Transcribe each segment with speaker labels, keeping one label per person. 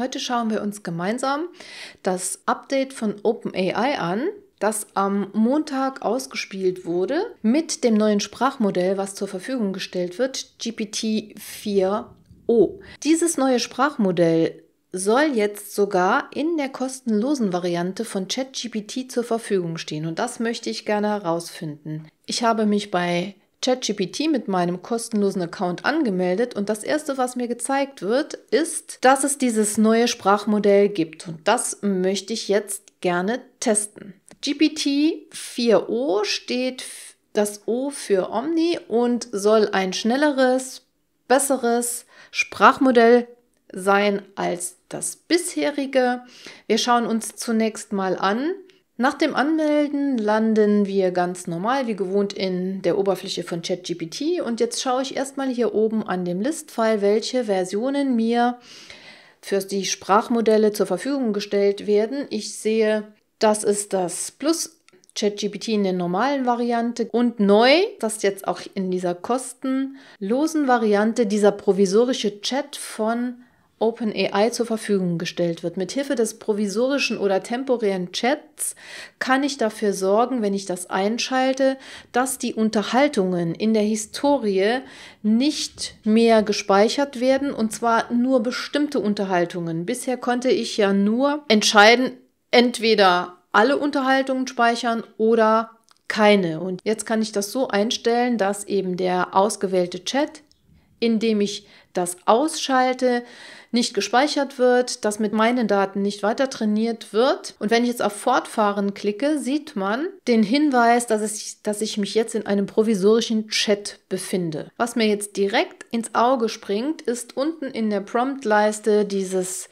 Speaker 1: Heute schauen wir uns gemeinsam das Update von OpenAI an, das am Montag ausgespielt wurde mit dem neuen Sprachmodell, was zur Verfügung gestellt wird, GPT-4o. Dieses neue Sprachmodell soll jetzt sogar in der kostenlosen Variante von ChatGPT zur Verfügung stehen und das möchte ich gerne herausfinden. Ich habe mich bei ChatGPT mit meinem kostenlosen Account angemeldet und das erste, was mir gezeigt wird, ist, dass es dieses neue Sprachmodell gibt und das möchte ich jetzt gerne testen. GPT-4o steht das O für Omni und soll ein schnelleres, besseres Sprachmodell sein als das bisherige. Wir schauen uns zunächst mal an, nach dem Anmelden landen wir ganz normal wie gewohnt in der Oberfläche von ChatGPT und jetzt schaue ich erstmal hier oben an dem Listfile, welche Versionen mir für die Sprachmodelle zur Verfügung gestellt werden. Ich sehe, das ist das Plus ChatGPT in der normalen Variante und neu, dass jetzt auch in dieser kostenlosen Variante dieser provisorische Chat von OpenAI zur Verfügung gestellt wird. Mithilfe des provisorischen oder temporären Chats kann ich dafür sorgen, wenn ich das einschalte, dass die Unterhaltungen in der Historie nicht mehr gespeichert werden und zwar nur bestimmte Unterhaltungen. Bisher konnte ich ja nur entscheiden, entweder alle Unterhaltungen speichern oder keine. Und jetzt kann ich das so einstellen, dass eben der ausgewählte Chat indem ich das ausschalte, nicht gespeichert wird, dass mit meinen Daten nicht weiter trainiert wird. Und wenn ich jetzt auf Fortfahren klicke, sieht man den Hinweis, dass, es, dass ich mich jetzt in einem provisorischen Chat befinde. Was mir jetzt direkt ins Auge springt, ist unten in der Promptleiste dieses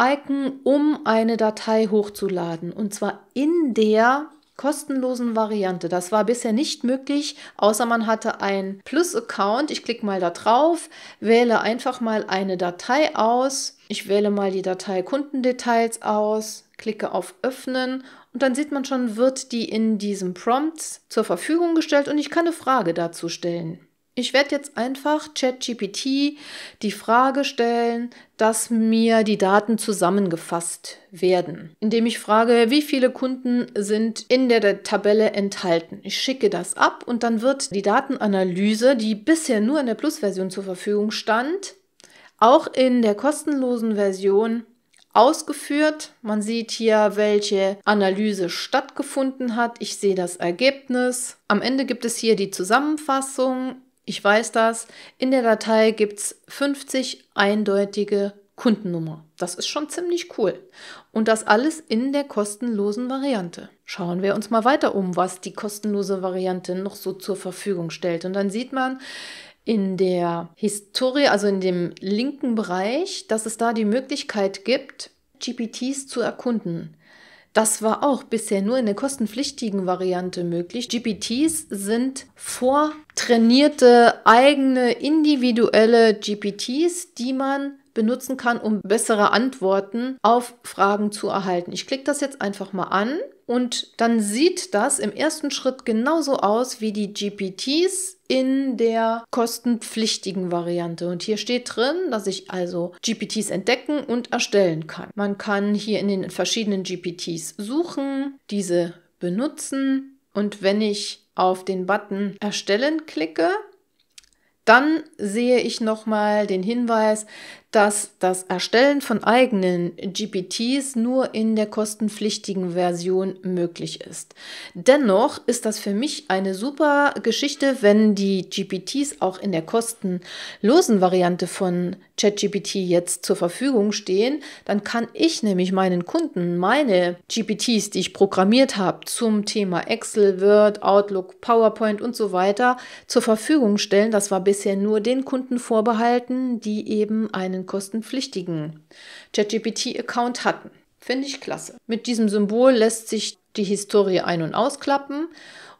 Speaker 1: Icon, um eine Datei hochzuladen. Und zwar in der kostenlosen Variante. Das war bisher nicht möglich, außer man hatte ein Plus-Account. Ich klicke mal da drauf, wähle einfach mal eine Datei aus. Ich wähle mal die Datei Kundendetails aus, klicke auf Öffnen und dann sieht man schon, wird die in diesem Prompt zur Verfügung gestellt und ich kann eine Frage dazu stellen. Ich werde jetzt einfach ChatGPT die Frage stellen, dass mir die Daten zusammengefasst werden, indem ich frage, wie viele Kunden sind in der Tabelle enthalten. Ich schicke das ab und dann wird die Datenanalyse, die bisher nur in der Plus-Version zur Verfügung stand, auch in der kostenlosen Version ausgeführt. Man sieht hier, welche Analyse stattgefunden hat. Ich sehe das Ergebnis. Am Ende gibt es hier die Zusammenfassung ich weiß das. In der Datei gibt es 50 eindeutige Kundennummer. Das ist schon ziemlich cool. Und das alles in der kostenlosen Variante. Schauen wir uns mal weiter um, was die kostenlose Variante noch so zur Verfügung stellt. Und dann sieht man in der Historie, also in dem linken Bereich, dass es da die Möglichkeit gibt, GPTs zu erkunden. Das war auch bisher nur in der kostenpflichtigen Variante möglich. GPTs sind vortrainierte eigene individuelle GPTs, die man benutzen kann, um bessere Antworten auf Fragen zu erhalten. Ich klicke das jetzt einfach mal an und dann sieht das im ersten Schritt genauso aus wie die GPTs in der kostenpflichtigen Variante. Und hier steht drin, dass ich also GPTs entdecken und erstellen kann. Man kann hier in den verschiedenen GPTs suchen, diese benutzen und wenn ich auf den Button Erstellen klicke, dann sehe ich nochmal den Hinweis, dass das Erstellen von eigenen GPTs nur in der kostenpflichtigen Version möglich ist. Dennoch ist das für mich eine super Geschichte, wenn die GPTs auch in der kostenlosen Variante von ChatGPT jetzt zur Verfügung stehen. Dann kann ich nämlich meinen Kunden meine GPTs, die ich programmiert habe, zum Thema Excel, Word, Outlook, PowerPoint und so weiter zur Verfügung stellen. Das war bisher nur den Kunden vorbehalten, die eben einen einen kostenpflichtigen ChatGPT-Account hatten. Finde ich klasse. Mit diesem Symbol lässt sich die Historie ein- und ausklappen.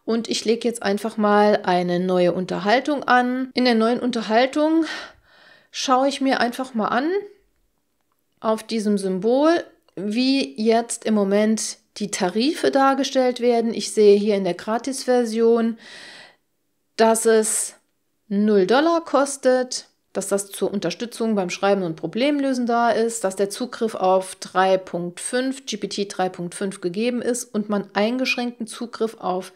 Speaker 1: Und ich lege jetzt einfach mal eine neue Unterhaltung an. In der neuen Unterhaltung schaue ich mir einfach mal an, auf diesem Symbol, wie jetzt im Moment die Tarife dargestellt werden. Ich sehe hier in der Gratis-Version, dass es 0 Dollar kostet dass das zur Unterstützung beim Schreiben und Problemlösen da ist, dass der Zugriff auf 3.5, GPT 3.5 gegeben ist und man eingeschränkten Zugriff auf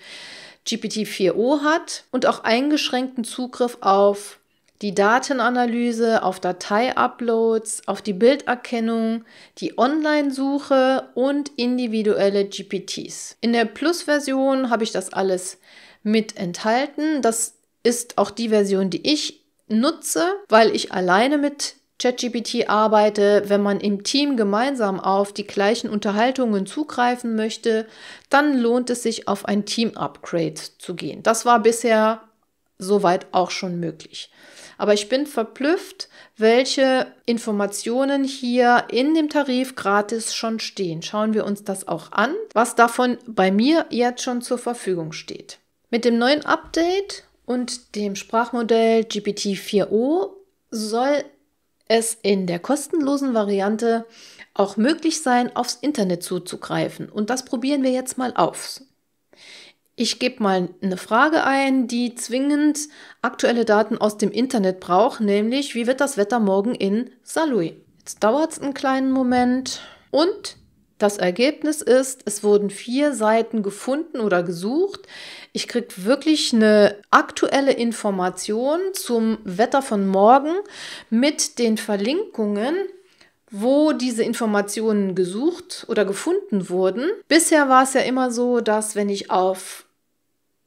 Speaker 1: GPT 4o hat und auch eingeschränkten Zugriff auf die Datenanalyse, auf Datei-Uploads, auf die Bilderkennung, die Online-Suche und individuelle GPTs. In der Plus-Version habe ich das alles mit enthalten. Das ist auch die Version, die ich nutze, weil ich alleine mit ChatGPT arbeite, wenn man im Team gemeinsam auf die gleichen Unterhaltungen zugreifen möchte, dann lohnt es sich, auf ein Team-Upgrade zu gehen. Das war bisher soweit auch schon möglich. Aber ich bin verblüfft, welche Informationen hier in dem Tarif gratis schon stehen. Schauen wir uns das auch an, was davon bei mir jetzt schon zur Verfügung steht. Mit dem neuen Update und dem Sprachmodell GPT-4o soll es in der kostenlosen Variante auch möglich sein, aufs Internet zuzugreifen. Und das probieren wir jetzt mal auf. Ich gebe mal eine Frage ein, die zwingend aktuelle Daten aus dem Internet braucht, nämlich wie wird das Wetter morgen in Saarlouis? Jetzt dauert es einen kleinen Moment und das Ergebnis ist, es wurden vier Seiten gefunden oder gesucht. Ich kriege wirklich eine aktuelle Information zum Wetter von morgen mit den Verlinkungen, wo diese Informationen gesucht oder gefunden wurden. Bisher war es ja immer so, dass wenn ich auf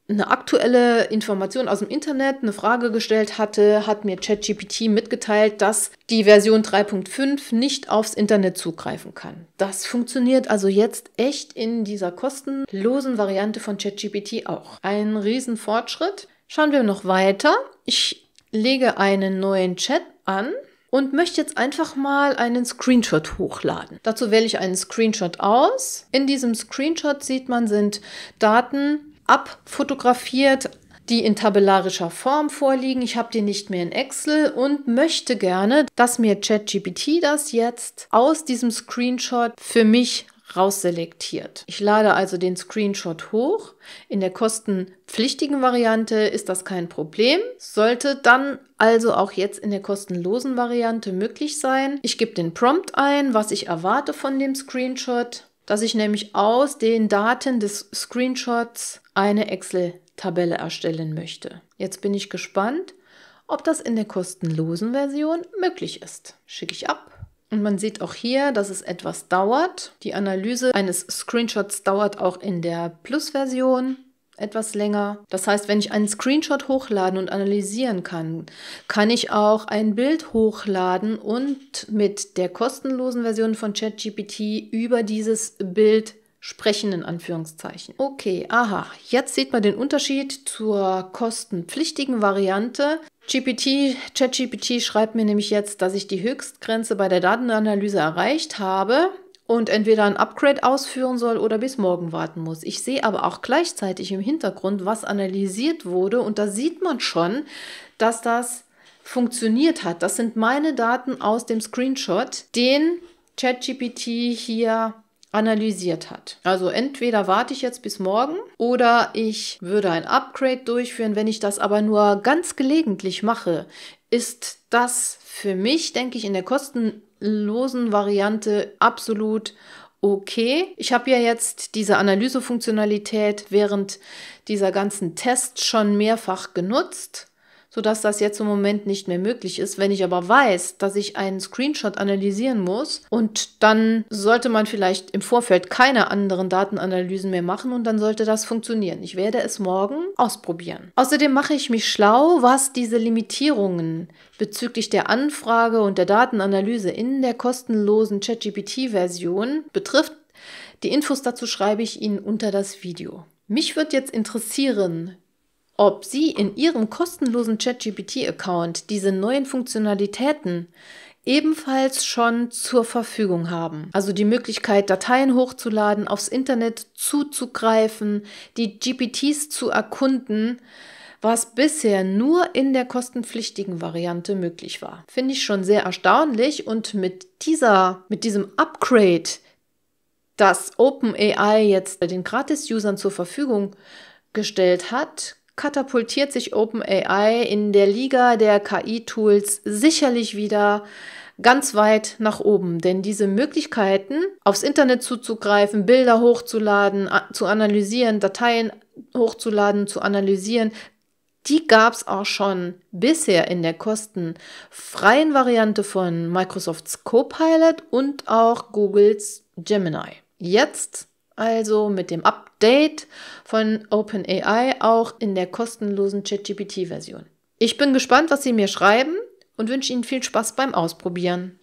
Speaker 1: eine aktuelle Information aus dem Internet, eine Frage gestellt hatte, hat mir ChatGPT mitgeteilt, dass die Version 3.5 nicht aufs Internet zugreifen kann. Das funktioniert also jetzt echt in dieser kostenlosen Variante von ChatGPT auch. Ein Riesenfortschritt. Schauen wir noch weiter. Ich lege einen neuen Chat an und möchte jetzt einfach mal einen Screenshot hochladen. Dazu wähle ich einen Screenshot aus. In diesem Screenshot sieht man, sind Daten abfotografiert, die in tabellarischer Form vorliegen. Ich habe die nicht mehr in Excel und möchte gerne, dass mir ChatGPT das jetzt aus diesem Screenshot für mich rausselektiert. Ich lade also den Screenshot hoch. In der kostenpflichtigen Variante ist das kein Problem, sollte dann also auch jetzt in der kostenlosen Variante möglich sein. Ich gebe den Prompt ein, was ich erwarte von dem Screenshot dass ich nämlich aus den Daten des Screenshots eine Excel-Tabelle erstellen möchte. Jetzt bin ich gespannt, ob das in der kostenlosen Version möglich ist. Schicke ich ab. Und man sieht auch hier, dass es etwas dauert. Die Analyse eines Screenshots dauert auch in der Plus-Version etwas länger. Das heißt, wenn ich einen Screenshot hochladen und analysieren kann, kann ich auch ein Bild hochladen und mit der kostenlosen Version von ChatGPT über dieses Bild sprechen in Anführungszeichen. Okay, aha, jetzt sieht man den Unterschied zur kostenpflichtigen Variante. GPT, ChatGPT schreibt mir nämlich jetzt, dass ich die Höchstgrenze bei der Datenanalyse erreicht habe und entweder ein Upgrade ausführen soll oder bis morgen warten muss. Ich sehe aber auch gleichzeitig im Hintergrund, was analysiert wurde und da sieht man schon, dass das funktioniert hat. Das sind meine Daten aus dem Screenshot, den ChatGPT hier analysiert hat. Also entweder warte ich jetzt bis morgen oder ich würde ein Upgrade durchführen. Wenn ich das aber nur ganz gelegentlich mache, ist das für mich, denke ich, in der Kosten losen Variante absolut okay. Ich habe ja jetzt diese Analysefunktionalität während dieser ganzen Tests schon mehrfach genutzt sodass das jetzt im Moment nicht mehr möglich ist. Wenn ich aber weiß, dass ich einen Screenshot analysieren muss und dann sollte man vielleicht im Vorfeld keine anderen Datenanalysen mehr machen und dann sollte das funktionieren. Ich werde es morgen ausprobieren. Außerdem mache ich mich schlau, was diese Limitierungen bezüglich der Anfrage und der Datenanalyse in der kostenlosen ChatGPT-Version betrifft. Die Infos dazu schreibe ich Ihnen unter das Video. Mich würde jetzt interessieren, ob Sie in Ihrem kostenlosen ChatGPT-Account diese neuen Funktionalitäten ebenfalls schon zur Verfügung haben. Also die Möglichkeit, Dateien hochzuladen, aufs Internet zuzugreifen, die GPTs zu erkunden, was bisher nur in der kostenpflichtigen Variante möglich war. Finde ich schon sehr erstaunlich und mit dieser, mit diesem Upgrade, das OpenAI jetzt den Gratis-Usern zur Verfügung gestellt hat, katapultiert sich OpenAI in der Liga der KI-Tools sicherlich wieder ganz weit nach oben, denn diese Möglichkeiten, aufs Internet zuzugreifen, Bilder hochzuladen, zu analysieren, Dateien hochzuladen, zu analysieren, die gab es auch schon bisher in der kostenfreien Variante von Microsofts Copilot und auch Googles Gemini. Jetzt also mit dem Update von OpenAI auch in der kostenlosen ChatGPT-Version. Ich bin gespannt, was Sie mir schreiben und wünsche Ihnen viel Spaß beim Ausprobieren.